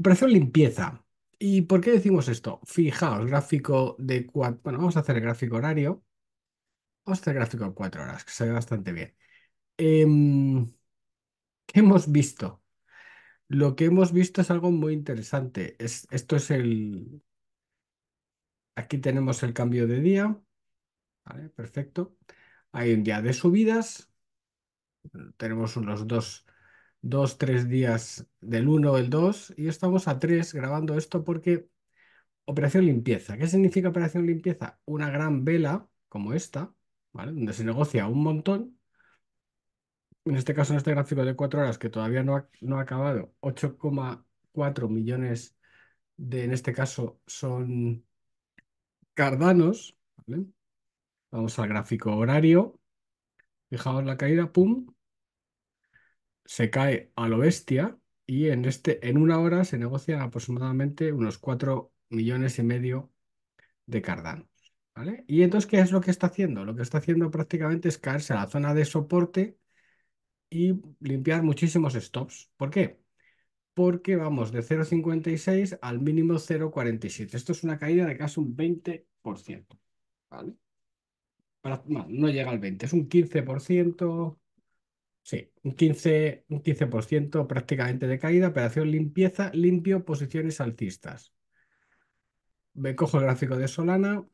Operación limpieza. ¿Y por qué decimos esto? Fijaos, gráfico de cuatro. Bueno, vamos a hacer el gráfico horario. Vamos a hacer el gráfico de cuatro horas, que se ve bastante bien. Em, ¿qué hemos visto? Lo que hemos visto es algo muy interesante. Es, esto es el. Aquí tenemos el cambio de día. perfecto. Hay un día de subidas. Tenemos unos dos dos, tres días del 1, el 2, y estamos a 3 grabando esto porque operación limpieza. ¿Qué significa operación limpieza? Una gran vela como esta, ¿vale? Donde se negocia un montón. En este caso, en este gráfico de cuatro horas que todavía no ha, acabado, 8,4 millones de, en este caso, son cardanos. Vamos al gráfico horario. Fijaos la caída, pum, se cae a lo bestia y en, este, en una hora se negocian aproximadamente unos 4 millones y medio de cardanos. ¿vale? Y entonces, ¿qué es lo que está haciendo? Lo que está haciendo prácticamente es caerse a la zona de soporte y limpiar muchísimos stops. ¿Por qué? Porque vamos de 0,56 al mínimo 0,47. Esto es una caída de casi un 20%. ¿vale? no llega al 20, es un 15%, Sí, un 15%, un 15 prácticamente de caída, operación limpieza, limpio, posiciones alcistas. Me cojo el gráfico de Solana,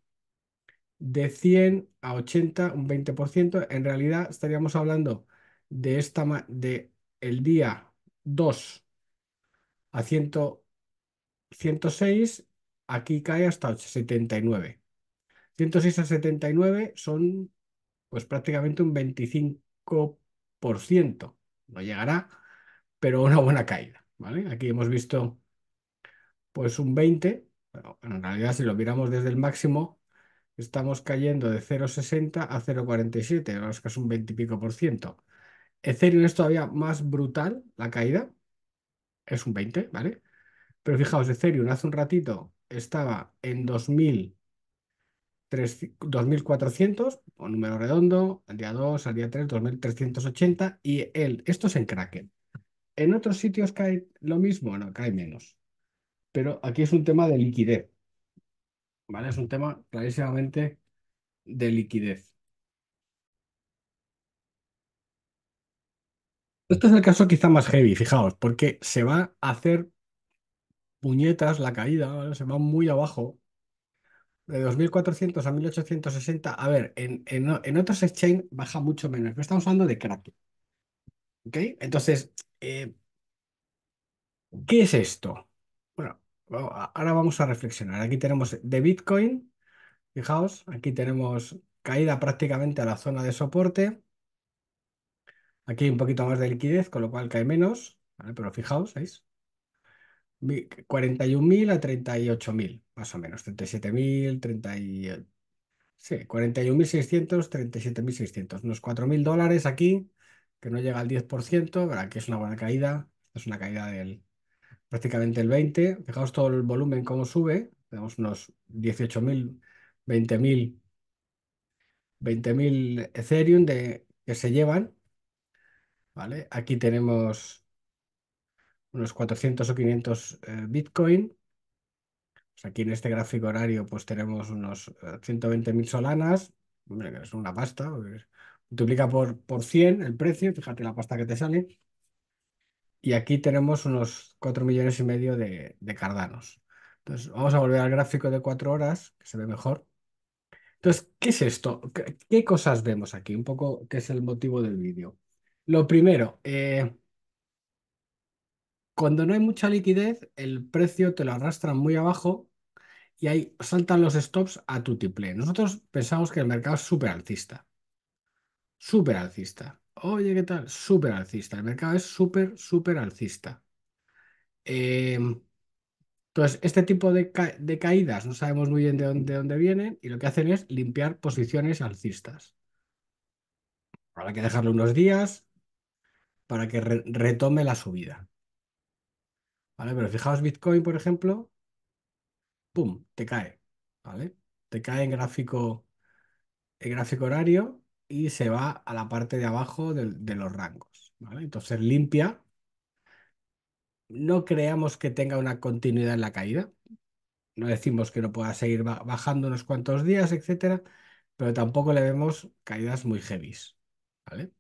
de 100 a 80, un 20%. En realidad estaríamos hablando de, esta, de el día 2 a 106, aquí cae hasta 79. 106 a 79 son pues prácticamente un 25% no llegará, pero una buena caída. ¿vale? Aquí hemos visto pues un 20, pero en realidad si lo miramos desde el máximo, estamos cayendo de 0,60 a 0,47, ahora es que es un 20 y pico por ciento. Ethereum es todavía más brutal la caída, es un 20, ¿vale? Pero fijaos, Ethereum hace un ratito estaba en 2000 2.400, un número redondo, al día 2, al día 3, 2.380, y el, esto es en Kraken. ¿En otros sitios cae lo mismo? No, cae menos. Pero aquí es un tema de liquidez. ¿Vale? Es un tema clarísimamente de liquidez. esto es el caso quizá más heavy, fijaos, porque se va a hacer puñetas la caída, se va muy abajo de 2400 a 1860, a ver, en, en, en otros exchange baja mucho menos, pero estamos hablando de Kraken. ¿Ok? Entonces, eh, ¿qué es esto? Bueno, ahora vamos a reflexionar. Aquí tenemos de Bitcoin, fijaos, aquí tenemos caída prácticamente a la zona de soporte. Aquí hay un poquito más de liquidez, con lo cual cae menos, pero fijaos, ¿veis? 41.000 a 38.000, más o menos, 37.000, 30 eh, sí, 41.600, 37.600, unos 4.000 dólares aquí, que no llega al 10%, verdad aquí es una buena caída, es una caída del prácticamente el 20, fijaos todo el volumen cómo sube, tenemos unos 18.000, 20.000, 20.000 Ethereum de, que se llevan, ¿vale? Aquí tenemos unos 400 o 500 eh, Bitcoin. Pues aquí en este gráfico horario pues tenemos unos 120.000 eh, solanas, es una pasta, multiplica por, por 100 el precio, fíjate la pasta que te sale. Y aquí tenemos unos 4 millones y medio de, cardanos. Entonces, vamos a volver al gráfico de 4 horas, que se ve mejor. Entonces, ¿qué es esto? ¿Qué, cosas vemos aquí? Un poco, ¿qué es el motivo del vídeo? Lo primero, eh, cuando no hay mucha liquidez, el precio te lo arrastran muy abajo y ahí saltan los stops a tu triple. Nosotros pensamos que el mercado es súper alcista. Súper alcista. Oye, ¿qué tal? Súper alcista. El mercado es súper, súper alcista. Em, entonces, este tipo de, caídas no sabemos muy bien de dónde, vienen y lo que hacen es limpiar posiciones alcistas. Habrá que dejarle unos días para que retome la subida. Pero fijaos, Bitcoin, por ejemplo, ¡pum!, te cae, ¿vale? Te cae en gráfico, en gráfico horario y se va a la parte de abajo de, los rangos, Entonces limpia. No creamos que tenga una continuidad en la caída. No decimos que no pueda seguir bajando unos cuantos días, etcétera, pero tampoco le vemos caídas muy heavies, ¿vale?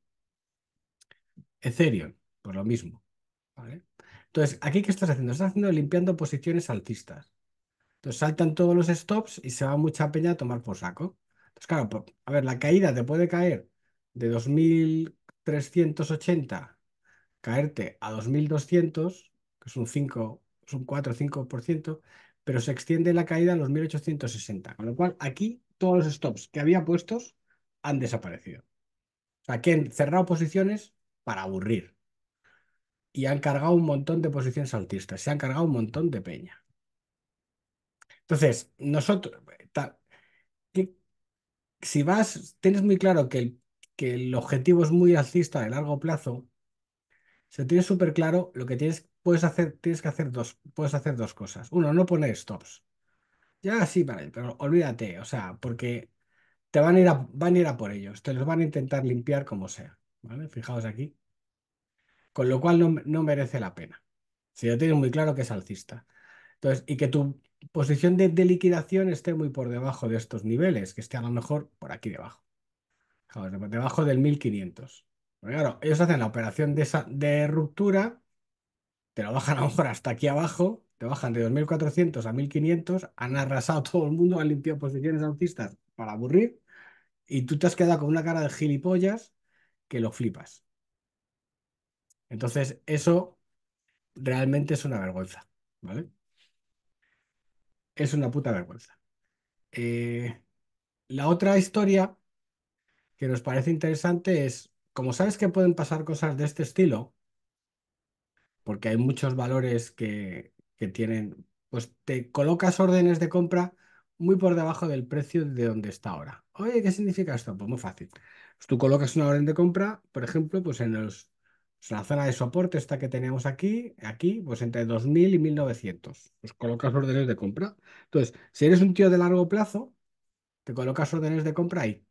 Ethereum, por pues lo mismo, ¿vale? Entonces, ¿aquí qué estás haciendo? Estás haciendo limpiando posiciones altistas. Entonces saltan todos los stops y se va mucha peña a tomar por saco. Entonces, claro, a ver, la caída te puede caer de 2.380, caerte a 2.200, que es un 5, es un 4 5%, pero se extiende la caída a los 1.860. Con lo cual, aquí todos los stops que había puestos han desaparecido. Aquí sea, han cerrado posiciones para aburrir y han cargado un montón de posiciones altistas se han cargado un montón de peña. Entonces, nosotros, si vas, tienes muy claro que el, que el objetivo es muy alcista de largo plazo, se tiene súper claro, lo que tienes, puedes hacer, tienes que hacer dos, puedes hacer dos cosas. Uno, no poner stops. Ya sí, vale, pero olvídate, o sea, porque te van a ir a, van a ir a por ellos, te los van a intentar limpiar como sea. Fijaos aquí. Con lo cual no, merece la pena. Si ya tienes muy claro que es alcista. Entonces, y que tu posición de, liquidación esté muy por debajo de estos niveles, que esté a lo mejor por aquí debajo. Debajo del 1500. Porque claro, ellos hacen la operación de, esa, de ruptura, te lo bajan a lo mejor hasta aquí abajo, te bajan de 2400 a 1500, han arrasado todo el mundo, han limpiado posiciones alcistas para aburrir, y tú te has quedado con una cara de gilipollas que lo flipas. Entonces, eso realmente es una vergüenza, ¿vale? Es una puta vergüenza. Eh, la otra historia que nos parece interesante es, como sabes que pueden pasar cosas de este estilo, porque hay muchos valores que, que tienen, pues te colocas órdenes de compra muy por debajo del precio de donde está ahora. Oye, ¿qué significa esto? Pues muy fácil. Tú colocas una orden de compra, por ejemplo, pues en los pues la zona de soporte esta que tenemos aquí, aquí, pues entre 2.000 y 1.900. Pues colocas órdenes de compra. Entonces, si eres un tío de largo plazo, te colocas órdenes de compra ahí.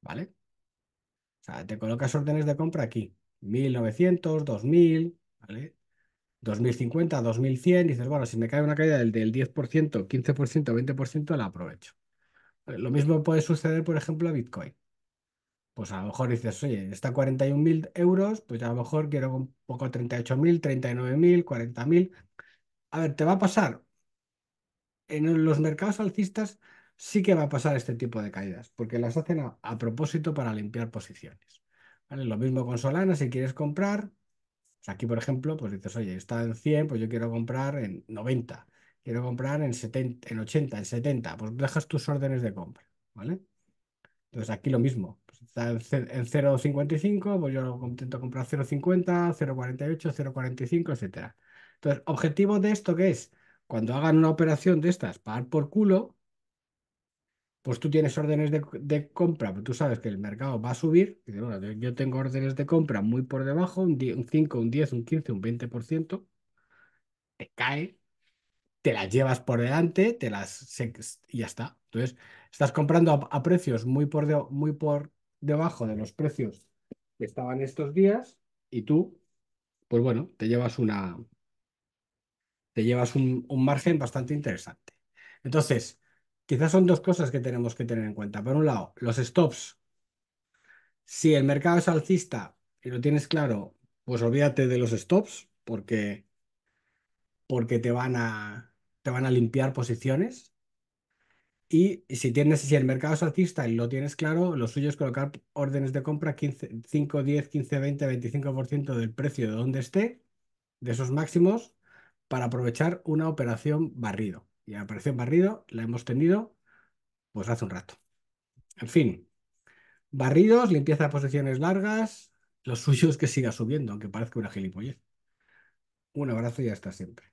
¿Vale? O sea, te colocas órdenes de compra aquí. 1.900, 2.000, ¿vale? 2050, 2100, dices, bueno, si me cae una caída del, del 10%, 15%, 20%, la aprovecho. Lo mismo puede suceder, por ejemplo, a Bitcoin pues a lo mejor dices, oye, está 41.000 euros, pues a lo mejor quiero un poco 38.000, 39.000, 40.000. A ver, te va a pasar. En los mercados alcistas sí que va a pasar este tipo de caídas, porque las hacen a, propósito para limpiar posiciones. ¿Vale? Lo mismo con Solana, si quieres comprar, aquí por ejemplo, pues dices, oye, está en 100, pues yo quiero comprar en 90, quiero comprar en, 70, en 80, en 70, pues dejas tus órdenes de compra, ¿vale? Entonces aquí lo mismo. Pues, está en 0,55, pues yo lo intento comprar 0,50, 0,48, 0,45, etcétera. Entonces, objetivo de esto que es, cuando hagan una operación de estas, pagar por culo, pues tú tienes órdenes de, compra, pero pues, tú sabes que el mercado va a subir. yo tengo órdenes de compra muy por debajo, un, un 5, un 10, un 15, un 20%, te cae, te las llevas por delante, te las y ya está. Entonces, estás comprando a, precios muy por, muy por debajo de los precios que estaban estos días y tú, pues bueno, te llevas una, te llevas un, margen bastante interesante. Entonces, quizás son dos cosas que tenemos que tener en cuenta. Por un lado, los stops. Si el mercado es alcista y lo tienes claro, pues olvídate de los stops porque, porque te, van a, te van a limpiar posiciones. Y si tienes, si el mercado es alcista y lo tienes claro, lo suyo es colocar órdenes de compra 15, 5, 10, 15, 20, 25% del precio de donde esté, de esos máximos, para aprovechar una operación barrido. Y la operación barrido la hemos tenido pues hace un rato. En fin, barridos, limpieza de posiciones largas, lo suyo es que siga subiendo, aunque parezca una gilipollez. Un abrazo y hasta siempre.